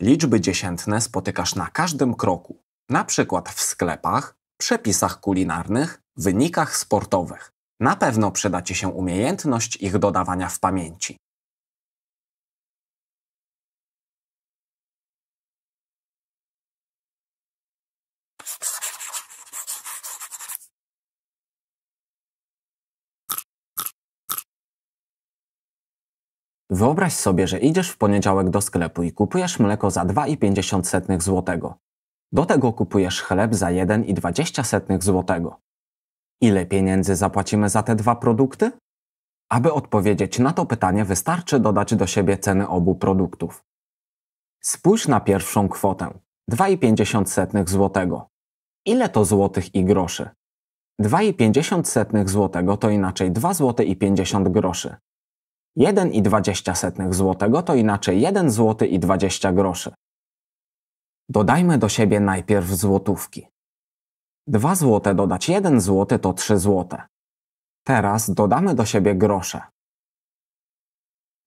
Liczby dziesiętne spotykasz na każdym kroku, na przykład w sklepach, przepisach kulinarnych, wynikach sportowych. Na pewno przyda Ci się umiejętność ich dodawania w pamięci. Wyobraź sobie, że idziesz w poniedziałek do sklepu i kupujesz mleko za 2,50 zł. Do tego kupujesz chleb za 1,20 zł. Ile pieniędzy zapłacimy za te dwa produkty? Aby odpowiedzieć na to pytanie, wystarczy dodać do siebie ceny obu produktów. Spójrz na pierwszą kwotę 2,50 zł. Ile to złotych i groszy? 2,50 zł to inaczej 2,50 zł i groszy. 1,20 zł to inaczej 1 zł i 20 groszy. Dodajmy do siebie najpierw złotówki. 2 zł dodać 1 zł to 3 zł. Teraz dodamy do siebie grosze.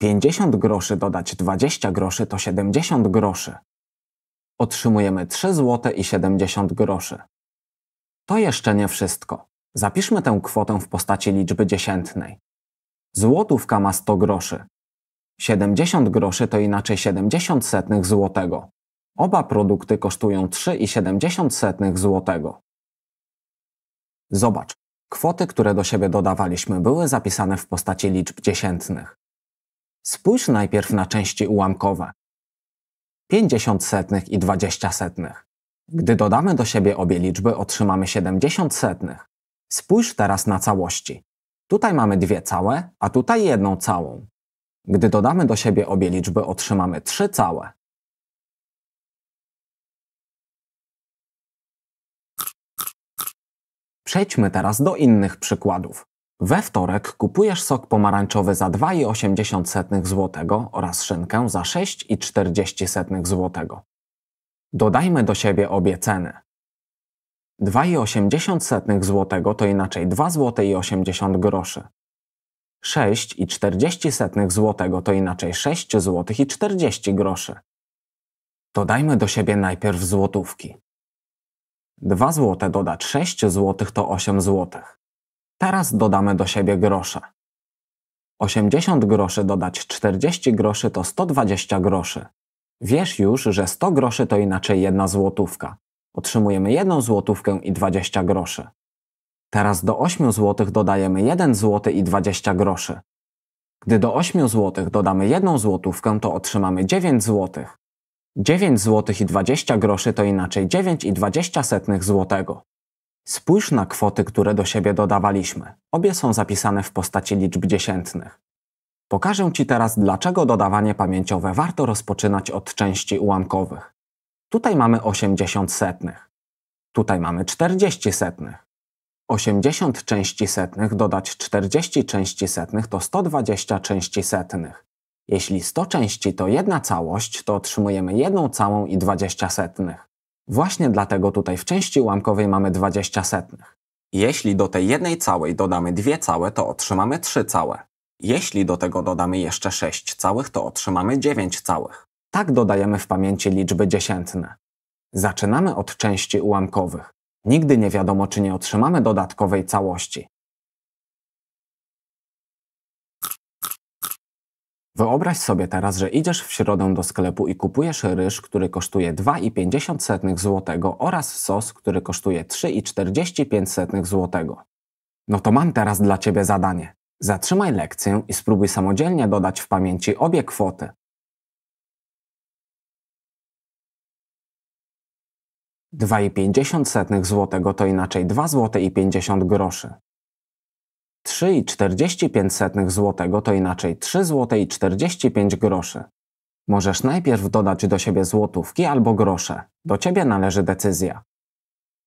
50 groszy dodać 20 groszy to 70 groszy. Otrzymujemy 3 zł i 70 groszy. To jeszcze nie wszystko. Zapiszmy tę kwotę w postaci liczby dziesiętnej. Złotówka ma 100 groszy. 70 groszy to inaczej 70 setnych złotego. Oba produkty kosztują 3,7 złotego. Zobacz, kwoty, które do siebie dodawaliśmy, były zapisane w postaci liczb dziesiętnych. Spójrz najpierw na części ułamkowe. 50 setnych i 20 setnych. Gdy dodamy do siebie obie liczby, otrzymamy 70 setnych. Spójrz teraz na całości. Tutaj mamy dwie całe, a tutaj jedną całą. Gdy dodamy do siebie obie liczby, otrzymamy trzy całe. Przejdźmy teraz do innych przykładów. We wtorek kupujesz sok pomarańczowy za 2,8 zł oraz szynkę za 6,40 zł. Dodajmy do siebie obie ceny. 2,80 zł to inaczej 2,80 zł i 80 groszy. 6 i to inaczej 6 zł i 40 groszy. Dodajmy do siebie najpierw złotówki. 2 zł dodać 6 zł to 8 zł. Teraz dodamy do siebie grosze. 80 groszy dodać 40 groszy to 120 groszy. Wiesz już, że 100 groszy to inaczej 1 złotówka otrzymujemy 1 złotówkę i 20 groszy. Teraz do 8 zł dodajemy 1 zł i 20 groszy. Gdy do 8 zł dodamy 1 złotówkę, to otrzymamy 9 zł. 9 zł i 20 groszy to inaczej 9 złotego. Spójrz na kwoty, które do siebie dodawaliśmy. Obie są zapisane w postaci liczb dziesiętnych. Pokażę Ci teraz, dlaczego dodawanie pamięciowe warto rozpoczynać od części ułamkowych. Tutaj mamy 80 setnych. Tutaj mamy 40 setnych. 80 części setnych dodać 40 części setnych to 120 części setnych. Jeśli 100 części to jedna całość, to otrzymujemy jedną całą i 20 setnych. Właśnie dlatego tutaj w części ułamkowej mamy 20 setnych. Jeśli do tej jednej całej dodamy dwie całe, to otrzymamy 3 całe. Jeśli do tego dodamy jeszcze 6 całych, to otrzymamy 9 całych tak dodajemy w pamięci liczby dziesiętne. Zaczynamy od części ułamkowych. Nigdy nie wiadomo, czy nie otrzymamy dodatkowej całości. Wyobraź sobie teraz, że idziesz w środę do sklepu i kupujesz ryż, który kosztuje 2,50 zł oraz sos, który kosztuje 3,45 zł. No to mam teraz dla Ciebie zadanie. Zatrzymaj lekcję i spróbuj samodzielnie dodać w pamięci obie kwoty. 2,50 zł to inaczej 2 zł i 50 groszy. 3,45 zł to inaczej 3 zł i 45 groszy. Możesz najpierw dodać do siebie złotówki albo grosze. Do ciebie należy decyzja.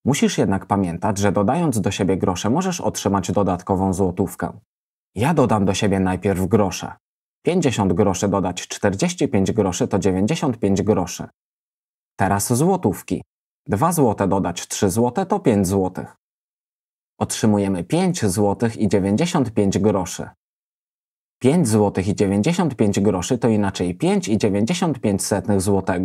Musisz jednak pamiętać, że dodając do siebie grosze możesz otrzymać dodatkową złotówkę. Ja dodam do siebie najpierw grosze. 50 groszy dodać 45 groszy to 95 groszy. Teraz złotówki. 2 zł dodać 3 zł to 5 zł. Otrzymujemy 5 zł i 95 groszy. 5 zł i 95 groszy to inaczej 5,95 zł.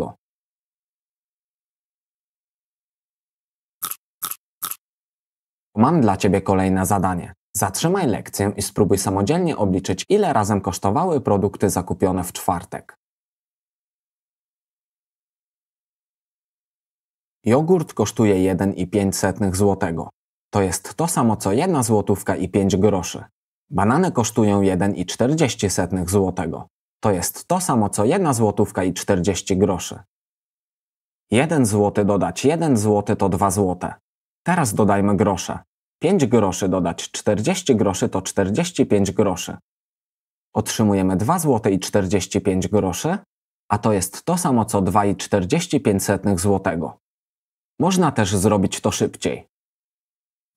Mam dla Ciebie kolejne zadanie. Zatrzymaj lekcję i spróbuj samodzielnie obliczyć, ile razem kosztowały produkty zakupione w czwartek. Jogurt kosztuje 1,5 zł. To jest to samo co 1 złotówka i 5 groszy. Banany kosztują 1,40 zł. To jest to samo co 1 złotówka i 40 groszy. 1 zł dodać 1 zł to 2 zł. Teraz dodajmy grosze. 5 groszy dodać 40 groszy to 45 groszy. Otrzymujemy 2 zł i 45 groszy, a to jest to samo co 2,45 zł. Można też zrobić to szybciej.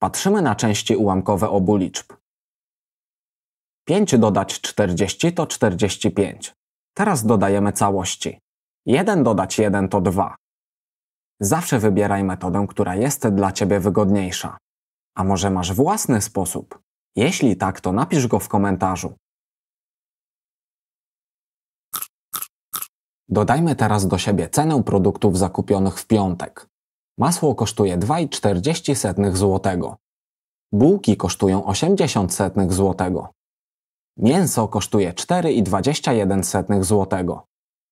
Patrzymy na części ułamkowe obu liczb. 5 dodać 40 to 45. Teraz dodajemy całości. 1 dodać 1 to 2. Zawsze wybieraj metodę, która jest dla Ciebie wygodniejsza. A może masz własny sposób? Jeśli tak, to napisz go w komentarzu. Dodajmy teraz do siebie cenę produktów zakupionych w piątek. Masło kosztuje 2,40 zł. Bułki kosztują 80 zł. złotego. Mięso kosztuje 4,21 zł.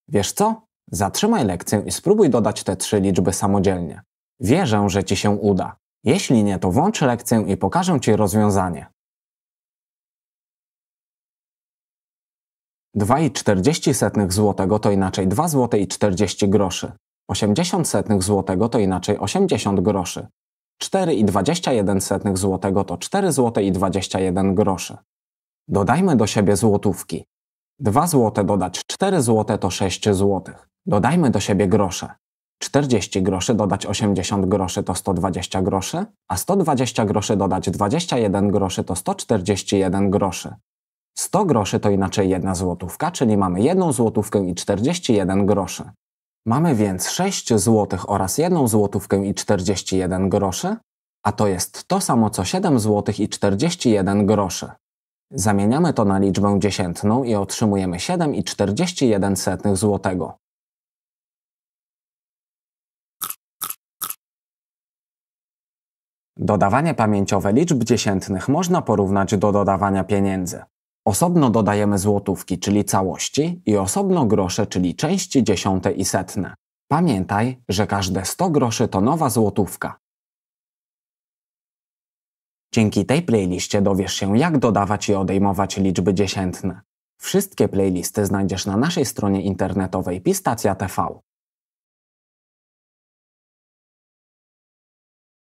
Wiesz co? Zatrzymaj lekcję i spróbuj dodać te trzy liczby samodzielnie. Wierzę, że ci się uda. Jeśli nie, to włącz lekcję i pokażę ci rozwiązanie. 2,40 zł to inaczej 2 zł i 40 groszy. 80 setnych złotego to inaczej 80 groszy. 4,21 setnych złotego to 4 zł i 21 groszy. Dodajmy do siebie złotówki. 2 zł dodać 4 zł to 6 zł. Dodajmy do siebie grosze. 40 groszy dodać 80 groszy to 120 groszy, a 120 groszy dodać 21 groszy to 141 groszy. 100 groszy to inaczej 1 złotówka, czyli mamy 1 złotówkę i 41 groszy. Mamy więc 6 zł oraz 1 złotówkę i 41 groszy, a to jest to samo co 7 zł i 41 groszy. Zamieniamy to na liczbę dziesiętną i otrzymujemy 7,41 zł. Dodawanie pamięciowe liczb dziesiętnych można porównać do dodawania pieniędzy. Osobno dodajemy złotówki, czyli całości, i osobno grosze, czyli części dziesiąte i setne. Pamiętaj, że każde 100 groszy to nowa złotówka. Dzięki tej playliście dowiesz się, jak dodawać i odejmować liczby dziesiętne. Wszystkie playlisty znajdziesz na naszej stronie internetowej Pistacja TV.